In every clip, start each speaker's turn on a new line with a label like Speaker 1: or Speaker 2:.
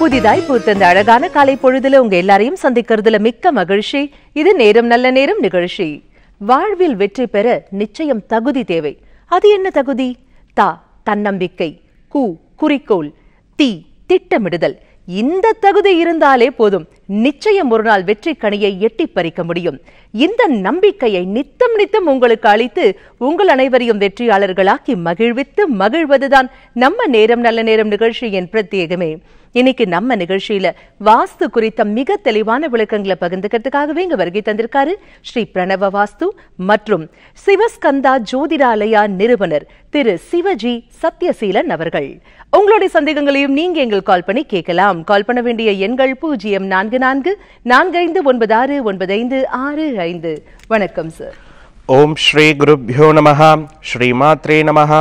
Speaker 1: புதிதாய் பூத்திருந்த அழகான காலை பொழுதுல உங்க எல்லாரையும் சந்திக்கிறதுல மிக்க மகிழ்ச்சி இது நேரம் நல்ல நேரம் நிகழ்ச்சி வாழ்வில் வெற்றி பெற நிச்சயம் தகுதி தேவை அது என்ன தகுதி தா தன்னம்பிக்கை கு குறிக்கோள் தி திட்டமிடுதல் இந்த தகுதி இருந்தாலே போதும் நிச்சயம் ஒரு நாள் வெற்றி கணியை எட்டி பறிக்க முடியும் இந்த நம்பிக்கையை நித்தம் நித்தம் உங்களுக்கு அளித்து உங்கள் அனைவரையும் வெற்றியாளர்களாக்கி மகிழ்வித்து மகிழ்வதுதான் நம்ம நேரம் நல்ல நேரம் நிகழ்ச்சியின் பிரத்யேகமே இன்னைக்கு நம்ம நிகழ்ச்சியில வாஸ்து குறித்த மிக தெளிவான விளக்கங்களை பகிர்ந்துக்கிறதுக்காகவே இங்க வருகை தந்திருக்காரு ஸ்ரீ பிரணவ வாஸ்து மற்றும் சிவஸ்கந்தா ஜோதிடாலயா நிறுவனர் திரு சிவஜி சத்யசீலன் அவர்கள் உங்களுடைய சந்தேகங்களையும் நீங்க எங்கள் கால் பண்ணி கேட்கலாம் கால் பண்ண வேண்டிய எண்கள் பூஜ்ஜியம் நான்கு நான்கு நான்கு ஐந்து ஒன்பது ஆறு ஒன்பது ஐந்து ஆறு ஐந்து வணக்கம் சார்
Speaker 2: ஓம் ஸ்ரீ குருப்யோ ஸ்ரீ மாத்ரே நமஹா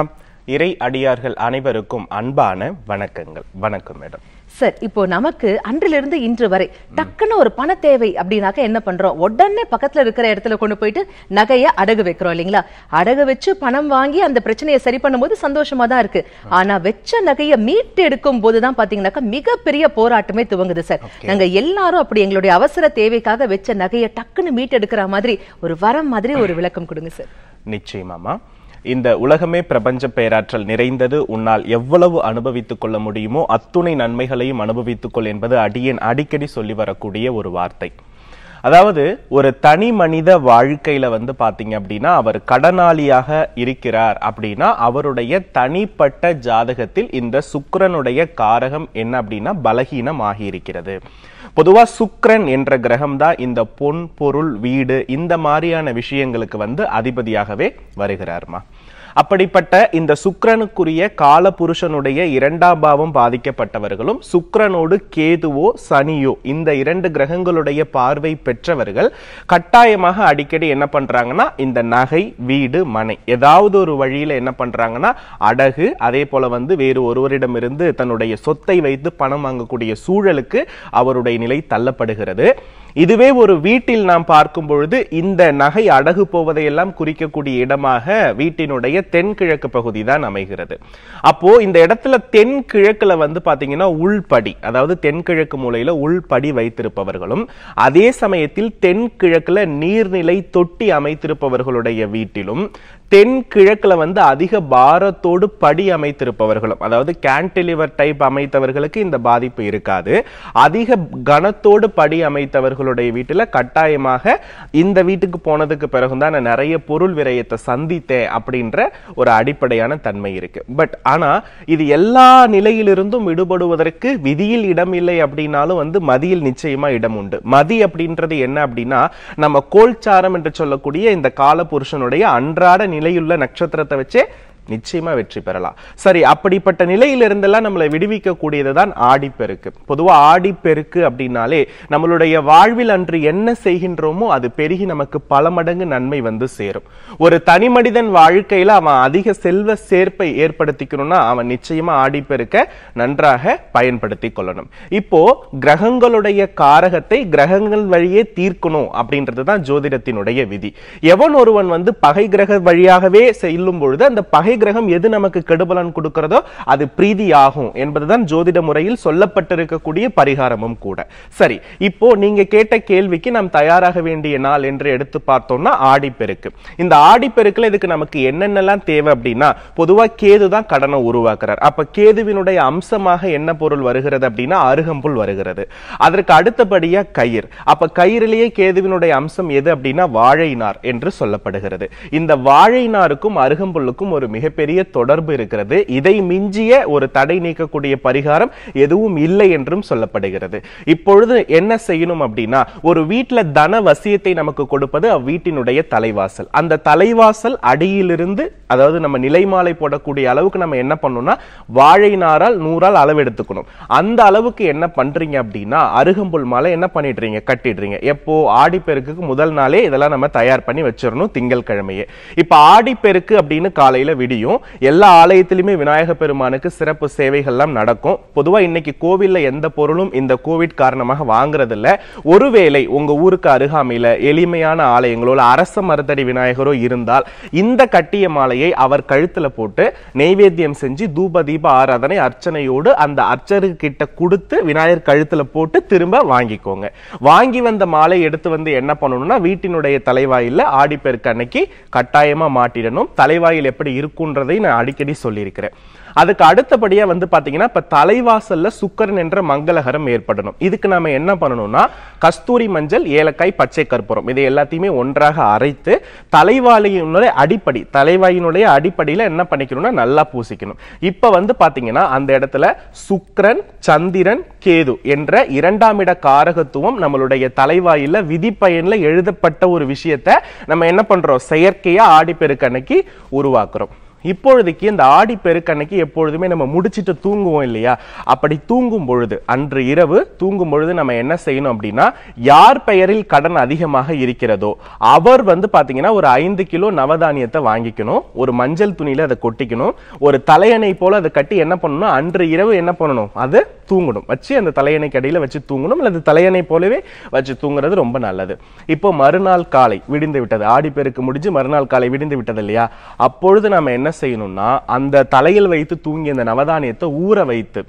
Speaker 2: இறை அடியார்கள் அனைவருக்கும் அன்பான வணக்கங்கள் வணக்கம் மேடம்
Speaker 1: சார் இப்போ நமக்கு அன்றிலிருந்து இன்று வரை டக்குன்னு ஒரு பண தேவை அப்படின்னாக்க என்ன பண்றோம் உடனே பக்கத்துல இருக்கிற இடத்துல கொண்டு போயிட்டு நகையை அடகு வைக்கிறோம் இல்லைங்களா அடகு வச்சு பணம் வாங்கி அந்த பிரச்சனையை சரி பண்ணும்போது சந்தோஷமா தான் இருக்கு ஆனா வச்ச நகையை மீட்டு எடுக்கும் போதுதான் பாத்தீங்கன்னாக்கா மிகப்பெரிய போராட்டமே துவங்குது சார் நாங்க எல்லாரும் அப்படி எங்களுடைய அவசர தேவைக்காக வச்ச நகையை டக்குன்னு மீட்டு எடுக்கிற மாதிரி ஒரு வரம் மாதிரி ஒரு விளக்கம் கொடுங்க சார்
Speaker 2: நிச்சயமாமா இந்த உலகமே பிரபஞ்ச பேராற்றல் நிறைந்தது உன்னால் எவ்வளவு அனுபவித்துக் கொள்ள முடியுமோ அத்துணை நன்மைகளையும் அனுபவித்துக்கொள் என்பது அடியன் அடிக்கடி சொல்லி வரக்கூடிய ஒரு வார்த்தை அதாவது ஒரு தனி மனித வாழ்க்கையில வந்து பாத்தீங்க அப்படின்னா அவர் கடனாளியாக இருக்கிறார் அப்படின்னா அவருடைய தனிப்பட்ட ஜாதகத்தில் இந்த சுக்கரனுடைய காரகம் என்ன அப்படின்னா பலகீனம் ஆகியிருக்கிறது இருக்கிறது பொதுவா சுக்கரன் என்ற கிரகம் தான் இந்த பொன் பொருள் வீடு இந்த மாதிரியான விஷயங்களுக்கு வந்து அதிபதியாகவே வருகிறார்மா அப்படிப்பட்ட இந்த சுக்கரனுக்குரிய கால புருஷனுடைய இரண்டாம் பாவம் பாதிக்கப்பட்டவர்களும் சுக்கரனோடு கேதுவோ சனியோ இந்த இரண்டு கிரகங்களுடைய பார்வை பெற்றவர்கள் கட்டாயமாக அடிக்கடி என்ன பண்றாங்கன்னா இந்த நகை வீடு மனை ஏதாவது ஒரு வழியில என்ன பண்றாங்கன்னா அடகு அதே போல வந்து வேறு ஒருவரிடமிருந்து தன்னுடைய சொத்தை வைத்து பணம் வாங்கக்கூடிய சூழலுக்கு அவருடைய நிலை தள்ளப்படுகிறது இதுவே ஒரு வீட்டில் நாம் பார்க்கும் பொழுது இந்த நகை அடகு போவதையெல்லாம் குறிக்கக்கூடிய இடமாக வீட்டினுடைய தென்கிழக்கு பகுதி தான் அமைகிறது அப்போ இந்த இடத்துல தென்கிழக்குல வந்து பாத்தீங்கன்னா உள்படி அதாவது தென்கிழக்கு மூலையில உள்படி வைத்திருப்பவர்களும் அதே சமயத்தில் தென்கிழக்குல நீர்நிலை தொட்டி அமைத்திருப்பவர்களுடைய வீட்டிலும் தென்கிழக்கில் வந்து அதிக பாரத்தோடு படி அமைத்திருப்பவர்களும் அதாவது கேன்டிலிவர் டைப் அமைத்தவர்களுக்கு இந்த பாதிப்பு இருக்காது அதிக கனத்தோடு படி அமைத்தவர்களுடைய வீட்டில் கட்டாயமாக இந்த வீட்டுக்கு போனதுக்கு பிறகுதான் நான் நிறைய பொருள் விரயத்தை சந்தித்தேன் அப்படின்ற ஒரு அடிப்படையான தன்மை இருக்கு பட் ஆனால் இது எல்லா நிலையிலிருந்தும் விடுபடுவதற்கு விதியில் இடம் இல்லை அப்படின்னாலும் வந்து மதியில் நிச்சயமா இடம் உண்டு மதி அப்படின்றது என்ன அப்படின்னா நம்ம கோல்சாரம் என்று சொல்லக்கூடிய இந்த கால புருஷனுடைய அன்றாட நிலையுள்ள நட்சத்திரத்தை வச்சே நிச்சயமா வெற்றி பெறலாம் சரி அப்படிப்பட்ட இருந்தெல்லாம் நம்மளை விடுவிக்கக்கூடியது தான் ஆடிப்பெருக்கு பொதுவா ஆடிப்பெருக்கு அப்படின்னாலே நம்மளுடைய வாழ்வில் அன்று என்ன செய்கின்றோமோ அது பெருகி நமக்கு பல மடங்கு நன்மை வந்து சேரும் ஒரு தனி மனிதன் வாழ்க்கையில அவன் அதிக செல்வ சேர்ப்பை ஏற்படுத்திக்கணும்னா அவன் நிச்சயமா ஆடிப்பெருக்க நன்றாக பயன்படுத்தி கொள்ளணும் இப்போ கிரகங்களுடைய காரகத்தை கிரகங்கள் வழியே தீர்க்கணும் அப்படின்றது தான் ஜோதிடத்தினுடைய விதி எவன் ஒருவன் வந்து பகை கிரக வழியாகவே செல்லும் பொழுது அந்த பகை கிரகம் எது நமக்கு கெடுபலன் கொடுக்கிறதோ அது பிரீதி ஆகும் என்பதுதான் ஜோதிட முறையில் சொல்லப்பட்டிருக்கக்கூடிய பரிகாரமும் கூட சரி இப்போ நீங்க கேட்ட கேள்விக்கு நாம் தயாராக வேண்டிய நாள் என்று எடுத்து பார்த்தோம்னா ஆடிப்பெருக்கு இந்த ஆடிப்பெருக்கில் இதுக்கு நமக்கு என்னென்னலாம் தேவை அப்படின்னா பொதுவாக கேது தான் கடனை உருவாக்குறார் அப்ப கேதுவினுடைய அம்சமாக என்ன பொருள் வருகிறது அப்படின்னா அருகம்புல் வருகிறது அதற்கு அடுத்தபடியா கயிறு அப்ப கயிறிலேயே கேதுவினுடைய அம்சம் எது அப்படின்னா வாழைநார் என்று சொல்லப்படுகிறது இந்த வாழைநாருக்கும் அருகம்புல்லுக்கும் ஒரு மிக மிகப்பெரிய தொடர்பு இருக்கிறது இதை மிஞ்சிய ஒரு தடை நீக்கக்கூடிய பரிகாரம் எதுவும் இல்லை என்றும் சொல்லப்படுகிறது இப்பொழுது என்ன செய்யணும் அப்படின்னா ஒரு வீட்டில் தன வசியத்தை நமக்கு கொடுப்பது அவ்வீட்டினுடைய தலைவாசல் அந்த தலைவாசல் அடியிலிருந்து அதாவது நம்ம நிலைமாலை போடக்கூடிய அளவுக்கு நம்ம என்ன பண்ணணும்னா வாழை நாரால் நூறால் அளவு எடுத்துக்கணும் அந்த அளவுக்கு என்ன பண்றீங்க அப்படின்னா அருகம்புல் மாலை என்ன பண்ணிடுறீங்க கட்டிடுறீங்க எப்போ ஆடிப்பெருக்கு முதல் நாளே இதெல்லாம் நம்ம தயார் பண்ணி வச்சிடணும் திங்கள் கிழமையே இப்ப ஆடிப்பெருக்கு அப்படின்னு காலையில விடிய தெரியும் எல்லா ஆலயத்திலுமே விநாயக பெருமானுக்கு சிறப்பு சேவைகள்லாம் நடக்கும் பொதுவாக இன்னைக்கு கோவிலில் எந்த பொருளும் இந்த கோவிட் காரணமாக வாங்குறது இல்லை ஒருவேளை உங்க ஊருக்கு அருகாமையில் எளிமையான ஆலயங்களோ அரச மரத்தடி விநாயகரோ இருந்தால் இந்த கட்டிய மாலையை அவர் கழுத்தில் போட்டு நெய்வேத்தியம் செஞ்சு தூப தீப ஆராதனை அர்ச்சனையோடு அந்த அர்ச்சர்கிட்ட கொடுத்து விநாயகர் கழுத்தில் போட்டு திரும்ப வாங்கிக்கோங்க வாங்கி வந்த மாலை எடுத்து வந்து என்ன பண்ணணும்னா வீட்டினுடைய தலைவாயில ஆடிப்பெருக்கு அன்னைக்கு கட்டாயமா மாட்டிடணும் தலைவாயில் எப்படி இருக்கும் இருக்குன்றதை நான் அடிக்கடி சொல்லியிருக்கிறேன் அதுக்கு அடுத்தபடியாக வந்து பார்த்தீங்கன்னா இப்போ தலைவாசலில் சுக்கரன் என்ற மங்களகரம் ஏற்படணும் இதுக்கு நம்ம என்ன பண்ணணும்னா கஸ்தூரி மஞ்சள் ஏலக்காய் பச்சை கற்பூரம் இதை எல்லாத்தையுமே ஒன்றாக அரைத்து தலைவாளியினுடைய அடிப்படி தலைவாயினுடைய அடிப்படையில் என்ன பண்ணிக்கணும்னா நல்லா பூசிக்கணும் இப்போ வந்து பார்த்தீங்கன்னா அந்த இடத்துல சுக்கரன் சந்திரன் கேது என்ற இரண்டாம் இட காரகத்துவம் நம்மளுடைய தலைவாயில விதிப்பயனில் எழுதப்பட்ட ஒரு விஷயத்தை நம்ம என்ன பண்ணுறோம் செயற்கையாக ஆடிப்பெருக்கணக்கி உருவாக்குறோம் இப்பொழுதைக்கு இந்த ஆடி பெருக்கன்னைக்கு எப்பொழுதுமே நம்ம முடிச்சுட்டு தூங்குவோம் இல்லையா அப்படி தூங்கும் பொழுது அன்று இரவு தூங்கும் பொழுது நம்ம என்ன செய்யணும் அப்படின்னா யார் பெயரில் கடன் அதிகமாக இருக்கிறதோ அவர் வந்து பார்த்தீங்கன்னா ஒரு ஐந்து கிலோ நவதானியத்தை வாங்கிக்கணும் ஒரு மஞ்சள் துணியில் அதை கொட்டிக்கணும் ஒரு தலையணை போல அதை கட்டி என்ன பண்ணணும் அன்று இரவு என்ன பண்ணணும் அது தூங்கணும் வச்சு அந்த தலையணைக்கு அடியில் வச்சு தூங்கணும் அல்லது தலையணை போலவே வச்சு தூங்குறது ரொம்ப நல்லது இப்போ மறுநாள் காலை விடிந்து விட்டது பெருக்கு முடிஞ்சு மறுநாள் காலை விடிந்து விட்டது இல்லையா அப்பொழுது நம்ம என்ன செய்யணும்னா அந்த தலையில் வைத்து தூங்கிய அந்த நவதானியத்தை ஊற வைத்து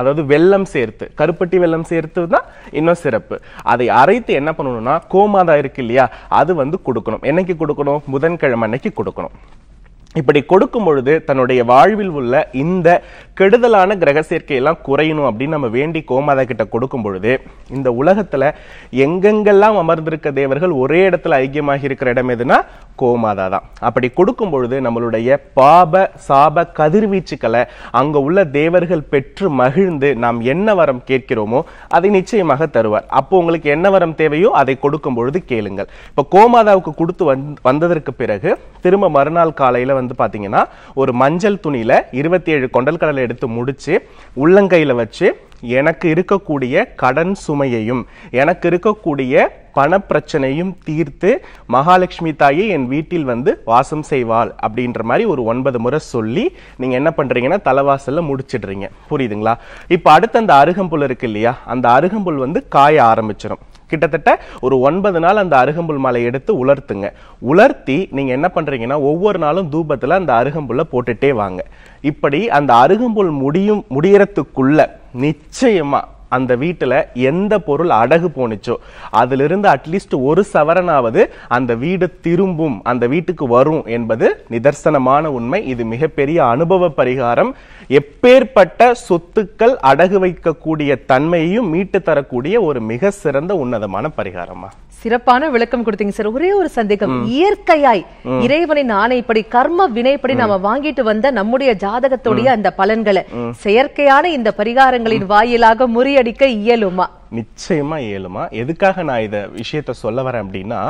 Speaker 2: அதாவது வெள்ளம் சேர்த்து கருப்பட்டி வெள்ளம் சேர்த்து தான் இன்னும் சிறப்பு அதை அரைத்து என்ன பண்ணணும்னா கோமாதா இருக்கு இல்லையா அது வந்து கொடுக்கணும் என்னைக்கு கொடுக்கணும் புதன்கிழமை அன்னைக்கு கொடுக்கணும் இப்படி கொடுக்கும் பொழுது தன்னுடைய வாழ்வில் உள்ள இந்த கெடுதலான கிரக சேர்க்கையெல்லாம் குறையணும் அப்படின்னு நம்ம வேண்டி கோமாதா கிட்ட கொடுக்கும் பொழுது இந்த உலகத்துல எங்கெங்கெல்லாம் அமர்ந்திருக்க தேவர்கள் ஒரே இடத்துல ஐக்கியமாக இருக்கிற இடம் எதுனா கோமாதா தான் அப்படி கொடுக்கும் பொழுது நம்மளுடைய பாப சாப கதிர்வீச்சுக்களை அங்கே உள்ள தேவர்கள் பெற்று மகிழ்ந்து நாம் என்ன வரம் கேட்கிறோமோ அதை நிச்சயமாக தருவார் அப்போ உங்களுக்கு என்ன வரம் தேவையோ அதை கொடுக்கும் பொழுது கேளுங்கள் இப்போ கோமாதாவுக்கு கொடுத்து வந்ததற்கு பிறகு திரும்ப மறுநாள் காலையில் வந்து பாத்தீங்கன்னா ஒரு மஞ்சள் துணியில் இருபத்தி ஏழு கொண்டல் கடலை எடுத்து முடிச்சு உள்ளங்கையில் வச்சு எனக்கு இருக்கக்கூடிய கடன் சுமையையும் எனக்கு இருக்கக்கூடிய பணப்பிரச்சனையும் தீர்த்து மகாலட்சுமி தாயை என் வீட்டில் வந்து வாசம் செய்வாள் அப்படின்ற மாதிரி ஒரு ஒன்பது முறை சொல்லி நீங்கள் என்ன பண்ணுறீங்கன்னா தலைவாசலில் முடிச்சிடுறீங்க புரியுதுங்களா இப்போ அடுத்து அந்த அருகம்புல் இருக்கு இல்லையா அந்த அருகம்புல் வந்து காய ஆரம்பிச்சிடும் கிட்டத்தட்ட ஒரு ஒன்பது நாள் அந்த அருகம்புல் மலை எடுத்து உலர்த்துங்க உலர்த்தி நீங்கள் என்ன பண்றீங்கன்னா ஒவ்வொரு நாளும் தூபத்தில் அந்த அருகம்புல்ல போட்டுட்டே வாங்க இப்படி அந்த அருகம்புல் முடியும் முடியறதுக்குள்ள நிச்சயமாக அந்த வீட்டில் எந்த பொருள் அடகு போனிச்சோ அதிலிருந்து அட்லீஸ்ட் ஒரு சவரனாவது அந்த வீடு திரும்பும் அந்த வீட்டுக்கு வரும் என்பது நிதர்சனமான உண்மை இது மிகப்பெரிய அனுபவ பரிகாரம் எப்பேற்பட்ட சொத்துக்கள் அடகு வைக்கக்கூடிய தன்மையையும் மீட்டு தரக்கூடிய ஒரு மிக சிறந்த உன்னதமான பரிகாரமா
Speaker 1: சிறப்பான விளக்கம் கொடுத்தீங்க சார் ஒரே ஒரு சந்தேகம் இயற்கையாய் இறைவனின் ஆணைப்படி கர்ம வினைப்படி நாம வாங்கிட்டு வந்த நம்முடைய ஜாதகத்துடைய அந்த பலன்களை செயற்கையான இந்த பரிகாரங்களின் வாயிலாக முறியடிக்க இயலுமா
Speaker 2: நிச்சயமா ஏழுமா எதுக்காக நான் இதை விஷயத்த சொல்ல வரேன் அப்படின்னா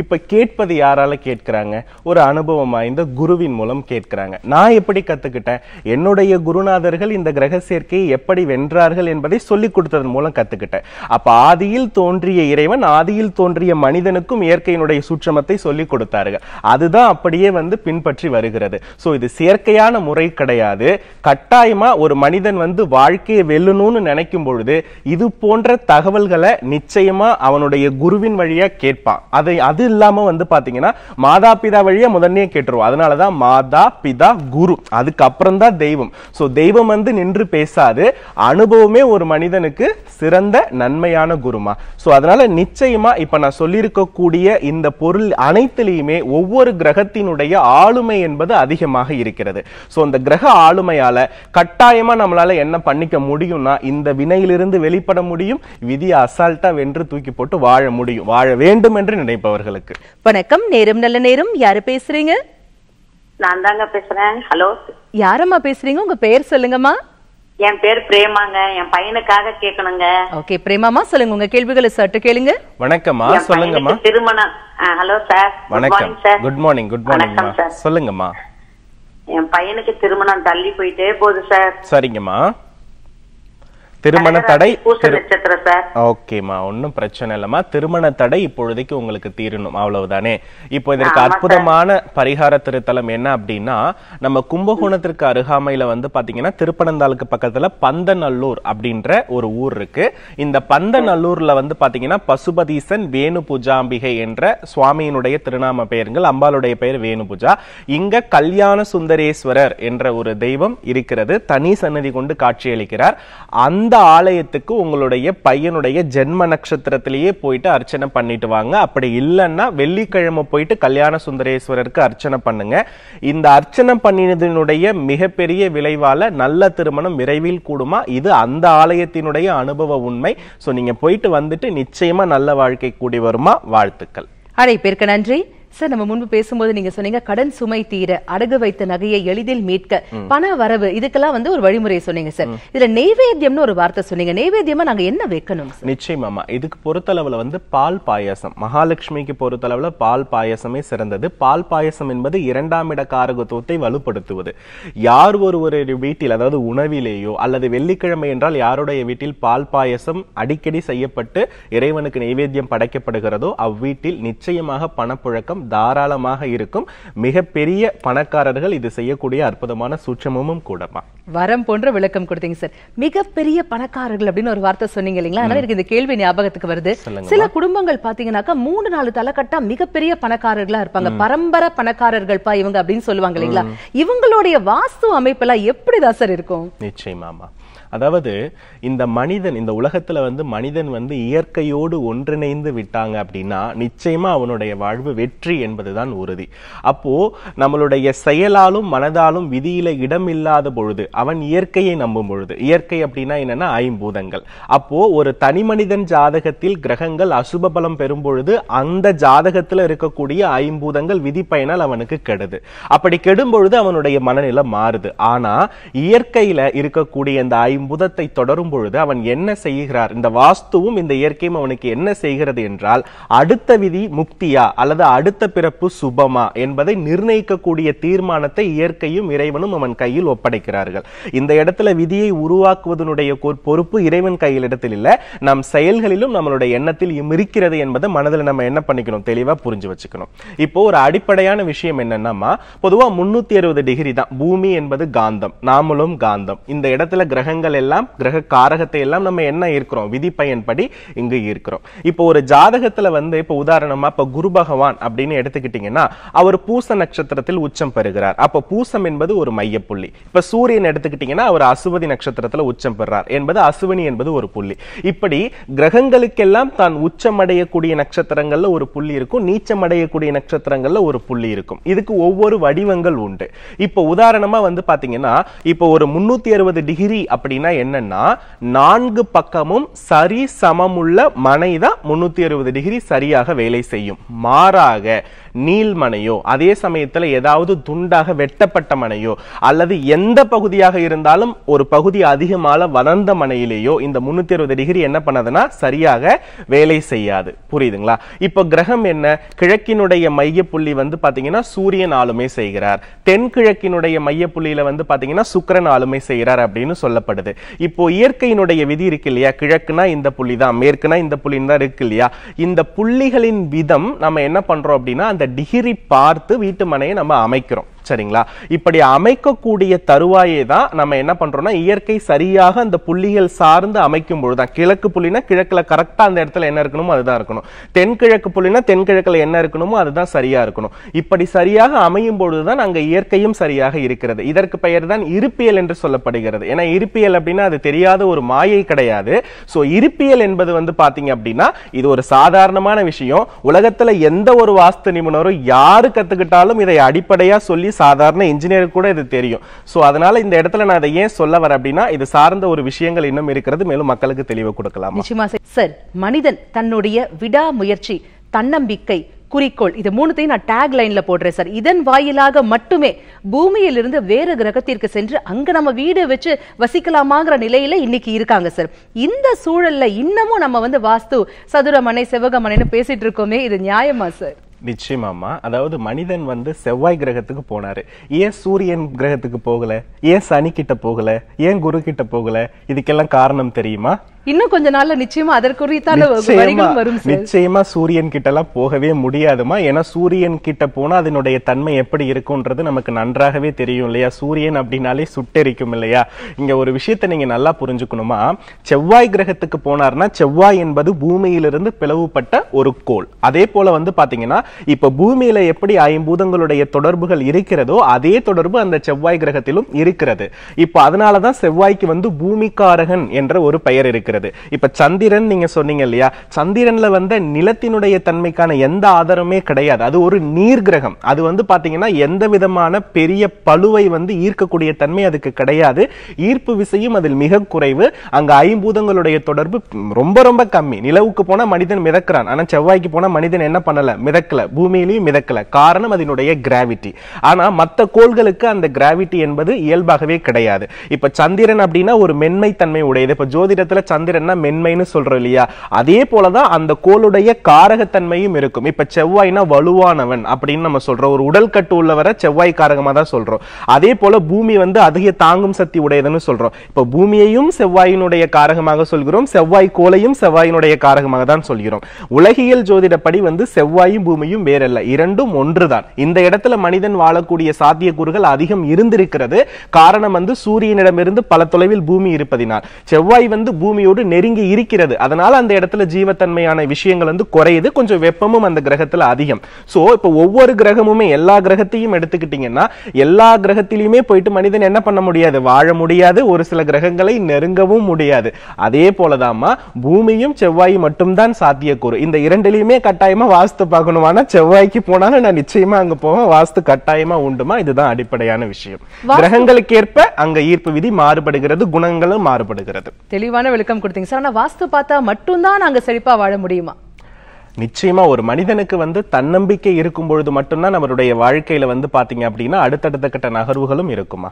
Speaker 2: இப்போ கேட்பது யாரால கேட்குறாங்க ஒரு அனுபவம் வாய்ந்த குருவின் மூலம் கேட்குறாங்க நான் எப்படி கற்றுக்கிட்டேன் என்னுடைய குருநாதர்கள் இந்த கிரக சேர்க்கையை எப்படி வென்றார்கள் என்பதை சொல்லிக் கொடுத்ததன் மூலம் கற்றுக்கிட்டேன் அப்போ ஆதியில் தோன்றிய இறைவன் ஆதியில் தோன்றிய மனிதனுக்கும் இயற்கையினுடைய சூட்சமத்தை சொல்லிக் கொடுத்தார்கள் அதுதான் அப்படியே வந்து பின்பற்றி வருகிறது ஸோ இது செயற்கையான முறை கிடையாது கட்டாயமாக ஒரு மனிதன் வந்து வாழ்க்கையை வெல்லணும்னு நினைக்கும் பொழுது இது போன்ற தகவல்களை நிச்சயமா அவனுடைய குருவின் வழியா கேட்பான் அதை அது இல்லாம வந்து பாத்தீங்கன்னா மாதா பிதா வழியா முதன்மையே கேட்டுருவோம் அதனாலதான் மாதா பிதா குரு அதுக்கப்புறம் தான் தெய்வம் ஸோ தெய்வம் வந்து நின்று பேசாது அனுபவமே ஒரு மனிதனுக்கு சிறந்த நன்மையான குருமா ஸோ அதனால நிச்சயமா இப்ப நான் சொல்லியிருக்கக்கூடிய இந்த பொருள் அனைத்திலையுமே ஒவ்வொரு கிரகத்தினுடைய ஆளுமை என்பது அதிகமாக இருக்கிறது ஸோ அந்த கிரக ஆளுமையால கட்டாயமா நம்மளால என்ன பண்ணிக்க முடியும்னா இந்த வினையிலிருந்து வெளிப்பட முடியும் விதியை அசால்ட்டா வென்று தூக்கி போட்டு வாழ முடியும் வாழ வேண்டும் என்று நினைப்பவர்களுக்கு
Speaker 1: வணக்கம் நேரம் நல்ல நேரம் யாரு பேசுறீங்க நான் தாங்க பேசுறேன் ஹலோ யாரம்மா பேசுறீங்க உங்க பேர் சொல்லுங்கம்மா என் பேர் பிரேமாங்க என் பையனுக்காக கேட்கணுங்க ஓகே பிரேமாமா சொல்லுங்க உங்க கேள்விகளை சட்டு கேளுங்க
Speaker 2: வணக்கம்மா சொல்லுங்கம்மா
Speaker 1: திருமணம் ஹலோ சார் வணக்கம் sir
Speaker 2: good morning good morning sir சொல்லுங்கம்மா
Speaker 1: என் பையனுக்கு திருமணம் தள்ளி போயிட்டே போகுது சார்
Speaker 2: சரிங்கம்மா திருமண தடை ஓகேமா ஒன்னும் பிரச்சனை இல்லைம்மா திருமண தடை இப்பொழுதைக்கு உங்களுக்கு தீரணும் அவ்வளவுதானே இப்போ இதற்கு அற்புதமான பரிகார திருத்தலம் என்ன அப்படின்னா நம்ம கும்பகோணத்திற்கு அருகாமையில வந்து பாத்தீங்கன்னா திருப்பனந்தாளுக்கு பக்கத்துல பந்தநல்லூர் அப்படின்ற ஒரு ஊர் இருக்கு இந்த பந்தநல்லூர்ல வந்து பாத்தீங்கன்னா பசுபதீசன் வேணு பூஜாம்பிகை என்ற சுவாமியினுடைய திருநாம பெயருங்கள் அம்பாளுடைய பெயர் வேணு பூஜா இங்க கல்யாண சுந்தரேஸ்வரர் என்ற ஒரு தெய்வம் இருக்கிறது தனி சன்னதி கொண்டு காட்சியளிக்கிறார் அந்த அந்த ஆலயத்துக்கு உங்களுடைய பையனுடைய ஜென்ம நட்சத்திரத்திலேயே போயிட்டு அர்ச்சனை பண்ணிட்டு வாங்க அப்படி இல்லைன்னா வெள்ளிக்கிழமை போயிட்டு கல்யாண சுந்தரேஸ்வரருக்கு அர்ச்சனை பண்ணுங்க இந்த அர்ச்சனை பண்ணினதனுடைய மிகப்பெரிய விளைவால நல்ல திருமணம் விரைவில் கூடுமா இது அந்த ஆலயத்தினுடைய அனுபவ உண்மை ஸோ நீங்க போயிட்டு வந்துட்டு நிச்சயமா நல்ல வாழ்க்கை கூடி வருமா வாழ்த்துக்கள்
Speaker 1: அழைப்பிற்கு நன்றி சார் நம்ம முன்பு பேசும்போது நீங்க சொன்னீங்க கடன் சுமை தீர அடகு வைத்த நகையை எளிதில் மீட்க பண வரவு இதுக்கெல்லாம் வந்து ஒரு வழிமுறையை சொன்னீங்க சார் இதுல நெய்வேத்தியம்னு ஒரு வார்த்தை சொன்னீங்க நெய்வேத்தியமா நாங்க என்ன வைக்கணும்
Speaker 2: நிச்சயமா இதுக்கு பொறுத்தளவுல வந்து பால் பாயசம் மகாலட்சுமிக்கு பொறுத்தளவுல பால் பாயசமே சிறந்தது பால் பாயசம் என்பது இரண்டாம் இட காரகத்துவத்தை வலுப்படுத்துவது யார் ஒரு வீட்டில் அதாவது உணவிலேயோ அல்லது வெள்ளிக்கிழமை என்றால் யாருடைய வீட்டில் பால் பாயசம் அடிக்கடி செய்யப்பட்டு இறைவனுக்கு நெய்வேத்தியம் படைக்கப்படுகிறதோ அவ்வீட்டில் நிச்சயமாக பணப்புழக்கம் தாராளமாக இருக்கும் மிகப்பெரிய பணக்காரர்கள் இது செய்யக்கூடிய அற்புதமான சூட்சமும் கூடமா
Speaker 1: வரம் போன்ற விளக்கம் கொடுத்தீங்க சார் மிகப்பெரிய பணக்காரர்கள் அப்படின்னு ஒரு வார்த்தை சொன்னீங்க இல்லைங்களா அதனால எனக்கு இந்த கேள்வி ஞாபகத்துக்கு வருது சில குடும்பங்கள் பாத்தீங்கன்னாக்கா மூணு நாலு தலைக்கட்டா மிகப்பெரிய பணக்காரர்களா இருப்பாங்க பரம்பரை பணக்காரர்கள் பா இவங்க அப்படின்னு சொல்லுவாங்க இல்லைங்களா இவங்களுடைய வாஸ்து அமைப்பு எல்லாம் எப்படிதான் சார் இருக்கும்
Speaker 2: நிச்சயமாமா அதாவது இந்த மனிதன் இந்த உலகத்துல வந்து மனிதன் வந்து இயற்கையோடு ஒன்றிணைந்து விட்டாங்க அப்படின்னா நிச்சயமா அவனுடைய வாழ்வு வெற்றி என்பதுதான் உறுதி அப்போ நம்மளுடைய செயலாலும் மனதாலும் விதியில இடம் இல்லாத பொழுது அவன் இயற்கையை நம்பும் பொழுது இயற்கை அப்படின்னா என்னன்னா ஐம்பூதங்கள் அப்போ ஒரு தனி மனிதன் ஜாதகத்தில் கிரகங்கள் அசுப பலம் பெறும் பொழுது அந்த ஜாதகத்துல இருக்கக்கூடிய ஐம்பூதங்கள் விதி பயனால் அவனுக்கு கெடுது அப்படி கெடும் பொழுது அவனுடைய மனநிலை மாறுது ஆனா இயற்கையில இருக்கக்கூடிய இந்த ஐம்பூ அற்புதத்தை தொடரும் பொழுது அவன் என்ன செய்கிறார் இந்த வாஸ்துவும் இந்த இயற்கையும் அவனுக்கு என்ன செய்கிறது என்றால் அடுத்த விதி முக்தியா அல்லது அடுத்த பிறப்பு சுபமா என்பதை நிர்ணயிக்கக்கூடிய தீர்மானத்தை இயற்கையும் இறைவனும் அவன் கையில் ஒப்படைக்கிறார்கள் இந்த இடத்துல விதியை உருவாக்குவதனுடைய பொறுப்பு இறைவன் கையில் இடத்தில் இல்லை நம் செயல்களிலும் நம்மளுடைய எண்ணத்தில் இருக்கிறது என்பதை மனதில் நம்ம என்ன பண்ணிக்கணும் தெளிவாக புரிஞ்சு வச்சுக்கணும் இப்போ ஒரு அடிப்படையான விஷயம் என்னன்னா பொதுவாக முன்னூத்தி அறுபது டிகிரி தான் பூமி என்பது காந்தம் நாமளும் காந்தம் இந்த இடத்துல கிரகங்கள் கிரகங்கள் எல்லாம் கிரக காரகத்தை எல்லாம் நம்ம என்ன இருக்கிறோம் விதி பயன்படி இங்கு இருக்கிறோம் இப்போ ஒரு ஜாதகத்துல வந்து இப்போ உதாரணமா இப்போ குரு பகவான் அப்படின்னு எடுத்துக்கிட்டீங்கன்னா அவர் பூச நட்சத்திரத்தில் உச்சம் பெறுகிறார் அப்போ பூசம் என்பது ஒரு மையப்புள்ளி இப்போ சூரியன் எடுத்துக்கிட்டீங்கன்னா அவர் அசுவதி நட்சத்திரத்தில் உச்சம் பெறார் என்பது அசுவினி என்பது ஒரு புள்ளி இப்படி கிரகங்களுக்கெல்லாம் தான் உச்சம் அடையக்கூடிய நட்சத்திரங்கள்ல ஒரு புள்ளி இருக்கும் நீச்சம் அடையக்கூடிய நட்சத்திரங்கள்ல ஒரு புள்ளி இருக்கும் இதுக்கு ஒவ்வொரு வடிவங்கள் உண்டு இப்போ உதாரணமா வந்து பாத்தீங்கன்னா இப்போ ஒரு முன்னூத்தி அறுபது டிகிரி அப்படி அப்படின்னா என்னன்னா நான்கு பக்கமும் சரி சமமுள்ள மனை தான் முன்னூத்தி அறுபது டிகிரி சரியாக வேலை செய்யும் மாறாக நீல் மனையோ அதே சமயத்தில் ஏதாவது துண்டாக வெட்டப்பட்ட மனையோ அல்லது எந்த பகுதியாக இருந்தாலும் ஒரு பகுதி அதிகமாக வளர்ந்த மனையிலேயோ இந்த முன்னூத்தி அறுபது டிகிரி என்ன பண்ணதுன்னா சரியாக வேலை செய்யாது புரியுதுங்களா இப்போ கிரகம் என்ன கிழக்கினுடைய மைய புள்ளி வந்து பாத்தீங்கன்னா சூரியன் ஆளுமை செய்கிறார் தென்கிழக்கினுடைய மைய புள்ளியில வந்து பாத்தீங்கன்னா சுக்கரன் ஆளுமை செய்கிறார் அப்படின்னு சொல்லப்படுது இப்போ இயற்கையினுடைய விதி இருக்கு இல்லையா கிழக்குனா இந்த புள்ளி தான் மேற்குனா இந்த புள்ளின்னு தான் இருக்கு இல்லையா இந்த புள்ளிகளின் விதம் நம்ம என்ன பண்றோம் அப்படின்னா அந்த டிகிரி பார்த்து வீட்டு மனையை நம்ம அமைக்கிறோம் சரிங்களா இப்படி அமைக்கக்கூடிய தருவாயை தான் நம்ம என்ன பண்றோம்னா இயற்கை சரியாக அந்த புள்ளிகள் சார்ந்து அமைக்கும் பொழுது தான் கிழக்கு புள்ளினா கிழக்குல கரெக்டா அந்த இடத்துல என்ன இருக்கணும் அதுதான் இருக்கணும் தென்கிழக்கு புள்ளினா தென்கிழக்குல என்ன இருக்கணுமோ அதுதான் சரியா இருக்கணும் இப்படி சரியாக அமையும் பொழுதுதான் அங்க இயற்கையும் சரியாக இருக்கிறது இதற்கு பெயர் தான் இருப்பியல் என்று சொல்லப்படுகிறது ஏன்னா இருப்பியல் அப்படின்னா அது தெரியாத ஒரு மாயை கிடையாது ஸோ இருப்பியல் என்பது வந்து பாத்தீங்க அப்படின்னா இது ஒரு சாதாரணமான விஷயம் உலகத்துல எந்த ஒரு வாஸ்து நிபுணரும் யாரு கத்துக்கிட்டாலும் இதை அடிப்படையா சொல்லி சாதாரண இன்ஜினியர் கூட இது தெரியும் ஸோ அதனால இந்த இடத்துல நான் அதை ஏன் சொல்ல வர அப்படின்னா இது சார்ந்த ஒரு விஷயங்கள் இன்னும் இருக்கிறது மேலும் மக்களுக்கு தெளிவு கொடுக்கலாம்
Speaker 1: நிச்சயமா சார் மனிதன் தன்னுடைய விடாமுயற்சி தன்னம்பிக்கை குறிக்கோள் இது மூணுத்தையும் நான் டேக் லைன்ல போடுறேன் சார் இதன் வாயிலாக மட்டுமே பூமியில் இருந்து வேறு கிரகத்திற்கு சென்று அங்க நம்ம வீடு வச்சு வசிக்கலாமாங்கிற நிலையில இன்னைக்கு இருக்காங்க சார் இந்த சூழல்ல இன்னமும் நம்ம வந்து வாஸ்து சதுரமனை செவகமனைன்னு பேசிட்டு இருக்கோமே இது நியாயமா சார்
Speaker 2: நிச்சயமாமா அதாவது மனிதன் வந்து செவ்வாய் கிரகத்துக்கு போனாரு ஏன் சூரியன் கிரகத்துக்கு போகல ஏன் சனி கிட்ட போகல ஏன் குரு கிட்ட போகல இதுக்கெல்லாம் காரணம் தெரியுமா
Speaker 1: இன்னும் கொஞ்ச நாள்ல நிச்சயமா அதற்குரியத்தான வரிகளும் வரும்
Speaker 2: நிச்சயமா சூரியன் கிட்ட எல்லாம் போகவே முடியாதுமா ஏன்னா சூரியன் கிட்ட போனா அதனுடைய தன்மை எப்படி இருக்கும்ன்றது நமக்கு நன்றாகவே தெரியும் இல்லையா சூரியன் அப்படின்னாலே சுட்டெரிக்கும் இல்லையா இங்க ஒரு விஷயத்தை நீங்க நல்லா புரிஞ்சுக்கணுமா செவ்வாய் கிரகத்துக்கு போனார்னா செவ்வாய் என்பது பூமியிலிருந்து பிளவுபட்ட ஒரு கோள் அதே போல வந்து பாத்தீங்கன்னா இப்ப பூமியில எப்படி ஐம்பூதங்களுடைய தொடர்புகள் இருக்கிறதோ அதே தொடர்பு அந்த செவ்வாய் கிரகத்திலும் இருக்கிறது இப்ப அதனாலதான் செவ்வாய்க்கு வந்து பூமிக்காரகன் என்ற ஒரு பெயர் இருக்கிறது இருக்கிறது இப்ப சந்திரன் நீங்க சொன்னீங்க இல்லையா சந்திரன்ல வந்த நிலத்தினுடைய தன்மைக்கான எந்த ஆதாரமே கிடையாது அது ஒரு நீர் கிரகம் அது வந்து பாத்தீங்கன்னா எந்த விதமான பெரிய பழுவை வந்து ஈர்க்கக்கூடிய தன்மை அதுக்கு கிடையாது ஈர்ப்பு விசையும் அதில் மிக குறைவு அங்க ஐம்பூதங்களுடைய தொடர்பு ரொம்ப ரொம்ப கம்மி நிலவுக்கு போனா மனிதன் மிதக்கிறான் ஆனா செவ்வாய்க்கு போனா மனிதன் என்ன பண்ணல மிதக்கல பூமியிலையும் மிதக்கல காரணம் அதனுடைய கிராவிட்டி ஆனா மத்த கோள்களுக்கு அந்த கிராவிட்டி என்பது இயல்பாகவே கிடையாது இப்ப சந்திரன் அப்படின்னா ஒரு மென்மை தன்மை உடையது இப்ப ஜோதிடத்துல சந்திரன் சந்திரன்னா மென்மைன்னு சொல்றோம் இல்லையா அதே போலதான் அந்த கோளுடைய காரகத்தன்மையும் இருக்கும் இப்ப செவ்வாய்னா வலுவானவன் அப்படின்னு நம்ம சொல்றோம் ஒரு உடல் கட்டு உள்ளவரை செவ்வாய் காரகமா தான் சொல்றோம் அதே போல பூமி வந்து அதிக தாங்கும் சக்தி உடையதுன்னு சொல்றோம் இப்ப பூமியையும் செவ்வாயினுடைய காரகமாக சொல்கிறோம் செவ்வாய் கோலையும் செவ்வாயினுடைய காரகமாக தான் சொல்கிறோம் உலகியல் ஜோதிடப்படி வந்து செவ்வாயும் பூமியும் வேறல்ல இரண்டும் ஒன்றுதான் இந்த இடத்துல மனிதன் வாழக்கூடிய சாத்தியக்கூறுகள் அதிகம் இருந்திருக்கிறது காரணம் வந்து சூரியனிடமிருந்து பல தொலைவில் பூமி இருப்பதினால் செவ்வாய் வந்து பூமியோடு பூமியோடு நெருங்கி இருக்கிறது அதனால அந்த இடத்துல ஜீவத்தன்மையான விஷயங்கள் வந்து குறையுது கொஞ்சம் வெப்பமும் அந்த கிரகத்துல அதிகம் சோ இப்போ ஒவ்வொரு கிரகமுமே எல்லா கிரகத்தையும் எடுத்துக்கிட்டீங்கன்னா எல்லா கிரகத்திலயுமே போயிட்டு மனிதன் என்ன பண்ண முடியாது வாழ முடியாது ஒரு சில கிரகங்களை நெருங்கவும் முடியாது அதே போலதாமா பூமியும் செவ்வாய் மட்டும்தான் சாத்தியக்கூறு இந்த இரண்டிலையுமே கட்டாயமா வாஸ்து பார்க்கணும் ஆனா செவ்வாய்க்கு போனாலும் நான் நிச்சயமா அங்க போவேன் வாஸ்து கட்டாயமா உண்டுமா இதுதான் அடிப்படையான விஷயம் கிரகங்களுக்கு ஏற்ப அங்க ஈர்ப்பு விதி மாறுபடுகிறது குணங்களும் மாறுபடுகிறது
Speaker 1: தெளிவான விளக்கம் கொடுத்தீங்க சார் ஆனால் வாஸ்து பார்த்தா மட்டும்தான் நாங்கள் செழிப்பாக வாழ முடியுமா
Speaker 2: நிச்சயமா ஒரு மனிதனுக்கு வந்து தன்னம்பிக்கை இருக்கும் பொழுது மட்டும்தான் நம்மளுடைய வாழ்க்கையில வந்து பாத்தீங்க அப்படின்னா அடுத்தடுத்த கட்ட நகர்வுகளும் இருக்குமா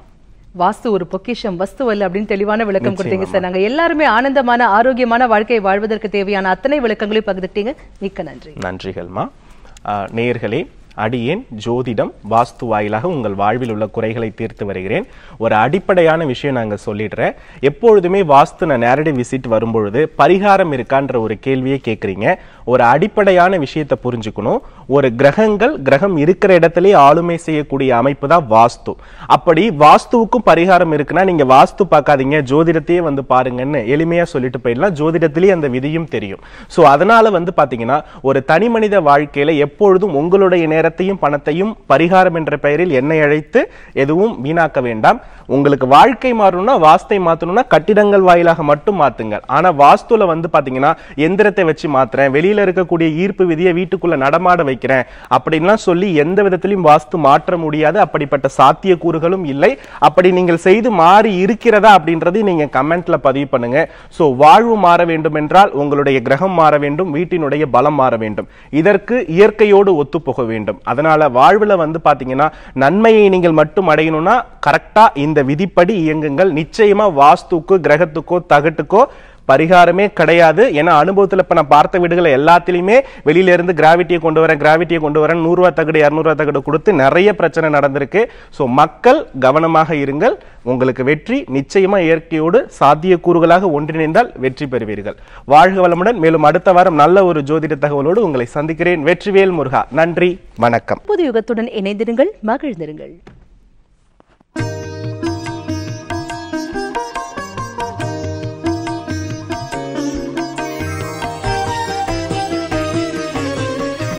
Speaker 1: வாஸ்து ஒரு பொக்கிஷம் வஸ்து அல்ல அப்படின்னு தெளிவான விளக்கம் கொடுத்தீங்க சார் நாங்க எல்லாருமே ஆனந்தமான ஆரோக்கியமான வாழ்க்கை வாழ்வதற்கு தேவையான அத்தனை விளக்கங்களையும் பகிர்ந்துட்டீங்க மிக்க நன்றி
Speaker 2: நன்றிகள்மா நேர்களே அடியேன் ஜோதிடம் வாஸ்து வாயிலாக உங்கள் வாழ்வில் உள்ள குறைகளை தீர்த்து வருகிறேன் ஒரு அடிப்படையான விஷயம் நாங்கள் சொல்லிடுறேன் எப்பொழுதுமே வாஸ்து நான் நேரடி விசிட் வரும்பொழுது பரிகாரம் இருக்கான்ற ஒரு கேள்வியை கேட்குறீங்க ஒரு அடிப்படையான விஷயத்தை புரிஞ்சுக்கணும் ஒரு கிரகங்கள் கிரகம் இருக்கிற இடத்துல ஆளுமை செய்யக்கூடிய அமைப்பு தான் வாஸ்து அப்படி வாஸ்துவுக்கும் பரிகாரம் இருக்குன்னா நீங்கள் வாஸ்து பார்க்காதீங்க ஜோதிடத்தையே வந்து பாருங்கன்னு எளிமையாக சொல்லிட்டு போயிடலாம் ஜோதிடத்திலேயே அந்த விதியும் தெரியும் ஸோ அதனால வந்து பார்த்தீங்கன்னா ஒரு தனி மனித வாழ்க்கையில் எப்பொழுதும் உங்களுடைய நேரத்தையும் பணத்தையும் பரிகாரம் என்ற பெயரில் என்னை அழைத்து எதுவும் வீணாக்க வேண்டாம் உங்களுக்கு வாழ்க்கை மாறணும்னா வாஸ்தை மாற்றணும்னா கட்டிடங்கள் வாயிலாக மட்டும் மாத்துங்கள் ஆனா வாஸ்துல வந்து பாத்தீங்கன்னா எந்திரத்தை வச்சு மாத்துறேன் வெளியில இருக்கக்கூடிய ஈர்ப்பு விதியை வீட்டுக்குள்ள நடமாட வைக்கிறேன் அப்படின்லாம் சொல்லி எந்த விதத்திலையும் வாஸ்து மாற்ற முடியாது அப்படிப்பட்ட சாத்திய கூறுகளும் இல்லை அப்படி நீங்கள் செய்து மாறி இருக்கிறதா அப்படின்றது நீங்க கமெண்ட்ல பதிவு பண்ணுங்க சோ வாழ்வு மாற வேண்டும் என்றால் உங்களுடைய கிரகம் மாற வேண்டும் வீட்டினுடைய பலம் மாற வேண்டும் இதற்கு இயற்கையோடு ஒத்துப்போக வேண்டும் வேண்டும் அதனால வாழ்வில் வந்து பார்த்தீங்கன்னா நன்மையை நீங்கள் மட்டும் அடையணும்னா கரெக்டாக இந்த விதிப்படி இயங்குங்கள் நிச்சயமாக வாஸ்துக்கோ கிரகத்துக்கோ தகட்டுக்கோ பரிகாரமே கிடையாது ஏன்னா அனுபவத்தில் இப்போ நான் பார்த்த வீடுகளை எல்லாத்துலேயுமே வெளியிலேருந்து கிராவிட்டியை கொண்டு வரேன் கிராவிட்டியை கொண்டு வரேன் நூறுரூவா தகடு இரநூறுவா தகடு கொடுத்து நிறைய பிரச்சனை நடந்திருக்கு ஸோ மக்கள் கவனமாக இருங்கள் உங்களுக்கு வெற்றி நிச்சயமாக இயற்கையோடு சாத்தியக்கூறுகளாக ஒன்றிணைந்தால் வெற்றி பெறுவீர்கள் வாழ்க வளமுடன் மேலும் அடுத்த வாரம் நல்ல ஒரு ஜோதிட தகவலோடு உங்களை சந்திக்கிறேன் வெற்றிவேல் முருகா நன்றி வணக்கம்
Speaker 1: புது யுகத்துடன் இணைந்திருங்கள் மகிழ்ந்திருங்கள்